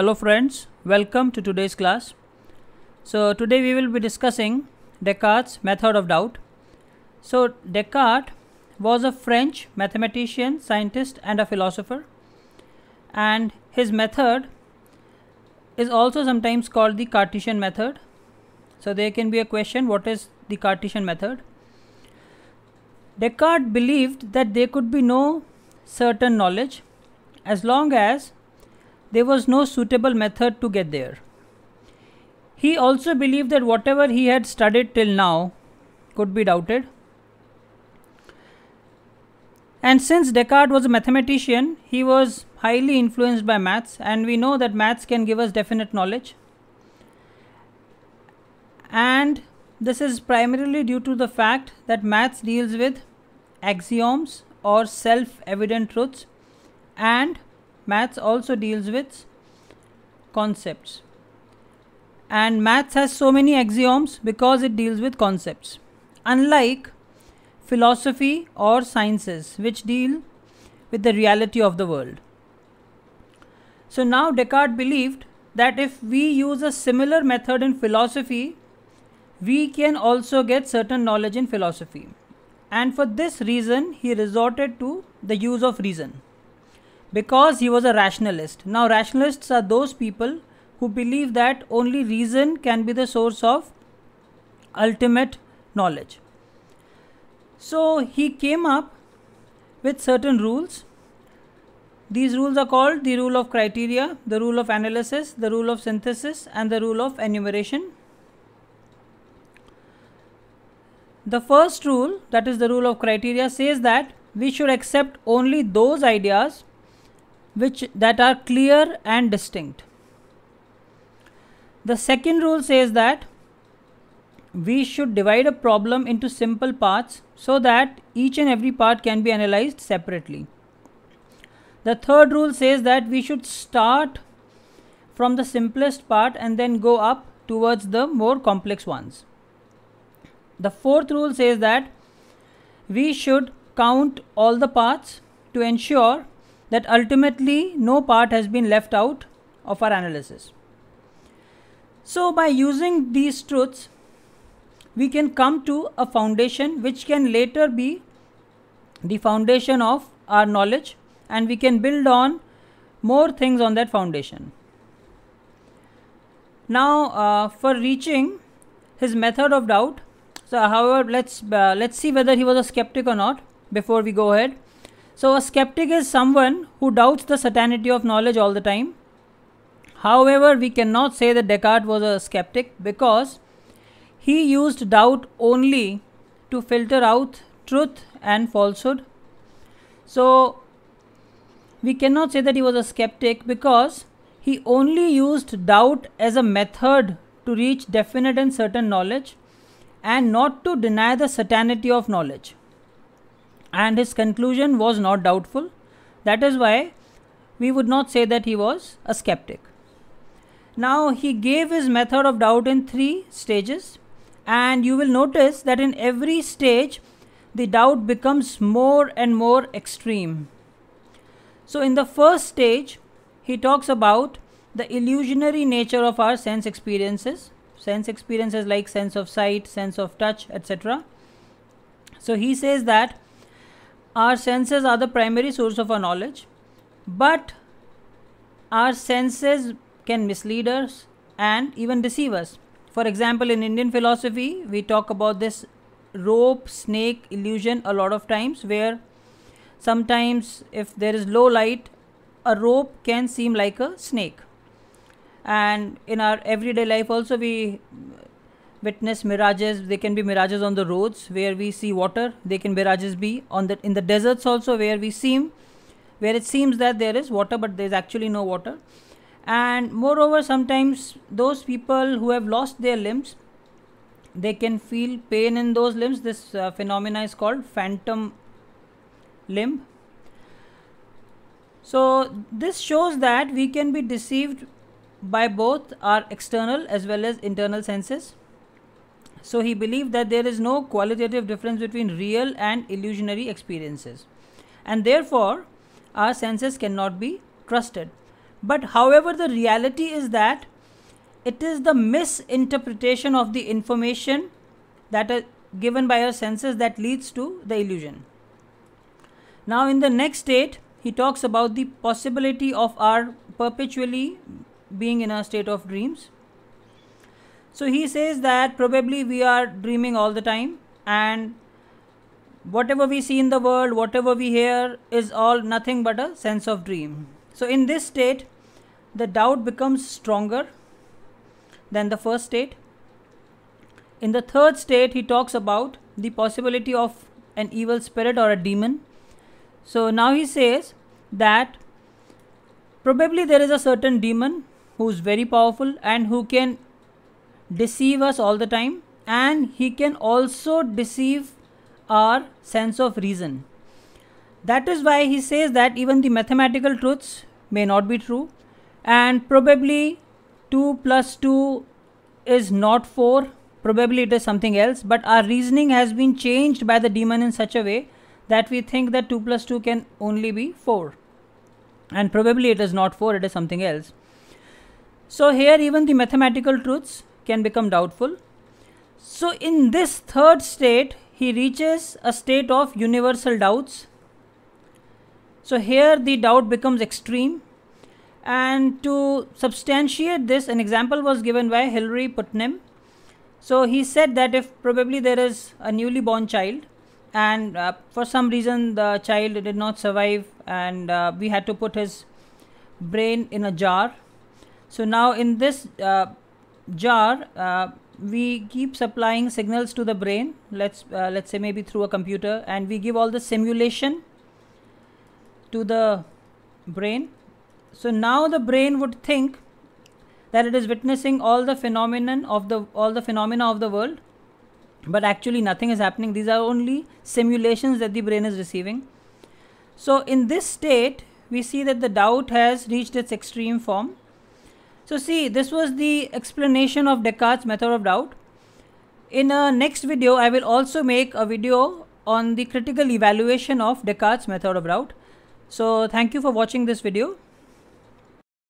hello friends welcome to today's class so today we will be discussing Descartes method of doubt so Descartes was a French mathematician scientist and a philosopher and his method is also sometimes called the Cartesian method so there can be a question what is the Cartesian method Descartes believed that there could be no certain knowledge as long as there was no suitable method to get there. He also believed that whatever he had studied till now could be doubted. And since Descartes was a mathematician, he was highly influenced by maths, and we know that maths can give us definite knowledge. And this is primarily due to the fact that maths deals with axioms or self evident truths and maths also deals with concepts and maths has so many axioms because it deals with concepts unlike philosophy or sciences which deal with the reality of the world so now descartes believed that if we use a similar method in philosophy we can also get certain knowledge in philosophy and for this reason he resorted to the use of reason because he was a rationalist. Now, rationalists are those people who believe that only reason can be the source of ultimate knowledge. So, he came up with certain rules. These rules are called the rule of criteria, the rule of analysis, the rule of synthesis, and the rule of enumeration. The first rule, that is the rule of criteria, says that we should accept only those ideas which that are clear and distinct. The second rule says that we should divide a problem into simple parts so that each and every part can be analyzed separately. The third rule says that we should start from the simplest part and then go up towards the more complex ones. The fourth rule says that we should count all the paths to ensure that ultimately no part has been left out of our analysis. So, by using these truths, we can come to a foundation which can later be the foundation of our knowledge and we can build on more things on that foundation. Now, uh, for reaching his method of doubt, so however, let's uh, let's see whether he was a skeptic or not before we go ahead. So, a skeptic is someone who doubts the certainty of knowledge all the time. However, we cannot say that Descartes was a skeptic because he used doubt only to filter out truth and falsehood. So, we cannot say that he was a skeptic because he only used doubt as a method to reach definite and certain knowledge and not to deny the certainty of knowledge and his conclusion was not doubtful. That is why we would not say that he was a skeptic. Now, he gave his method of doubt in three stages, and you will notice that in every stage, the doubt becomes more and more extreme. So, in the first stage, he talks about the illusionary nature of our sense experiences, sense experiences like sense of sight, sense of touch, etc. So, he says that our senses are the primary source of our knowledge, but our senses can mislead us and even deceive us. For example, in Indian philosophy, we talk about this rope snake illusion a lot of times, where sometimes if there is low light, a rope can seem like a snake. And in our everyday life, also, we witness mirages they can be mirages on the roads where we see water they can mirages be on the in the deserts also where we seem where it seems that there is water but there is actually no water and moreover sometimes those people who have lost their limbs they can feel pain in those limbs this uh, phenomena is called phantom limb so this shows that we can be deceived by both our external as well as internal senses so he believed that there is no qualitative difference between real and illusionary experiences. And therefore, our senses cannot be trusted. But however, the reality is that it is the misinterpretation of the information that is given by our senses that leads to the illusion. Now, in the next state, he talks about the possibility of our perpetually being in a state of dreams so he says that probably we are dreaming all the time and whatever we see in the world, whatever we hear is all nothing but a sense of dream. So in this state, the doubt becomes stronger than the first state. In the third state, he talks about the possibility of an evil spirit or a demon. So now he says that probably there is a certain demon who is very powerful and who can deceive us all the time and he can also deceive our sense of reason. That is why he says that even the mathematical truths may not be true and probably 2 plus 2 is not 4 probably it is something else but our reasoning has been changed by the demon in such a way that we think that 2 plus 2 can only be 4 and probably it is not 4 it is something else so here even the mathematical truths can become doubtful. So in this third state, he reaches a state of universal doubts. So here the doubt becomes extreme. And to substantiate this, an example was given by Hilary Putnam. So he said that if probably there is a newly born child and uh, for some reason the child did not survive and uh, we had to put his brain in a jar. So now in this uh, jar uh, we keep supplying signals to the brain let's uh, let's say maybe through a computer and we give all the simulation to the brain so now the brain would think that it is witnessing all the phenomenon of the all the phenomena of the world but actually nothing is happening these are only simulations that the brain is receiving so in this state we see that the doubt has reached its extreme form so see, this was the explanation of Descartes' method of doubt. In a next video, I will also make a video on the critical evaluation of Descartes' method of doubt. So thank you for watching this video.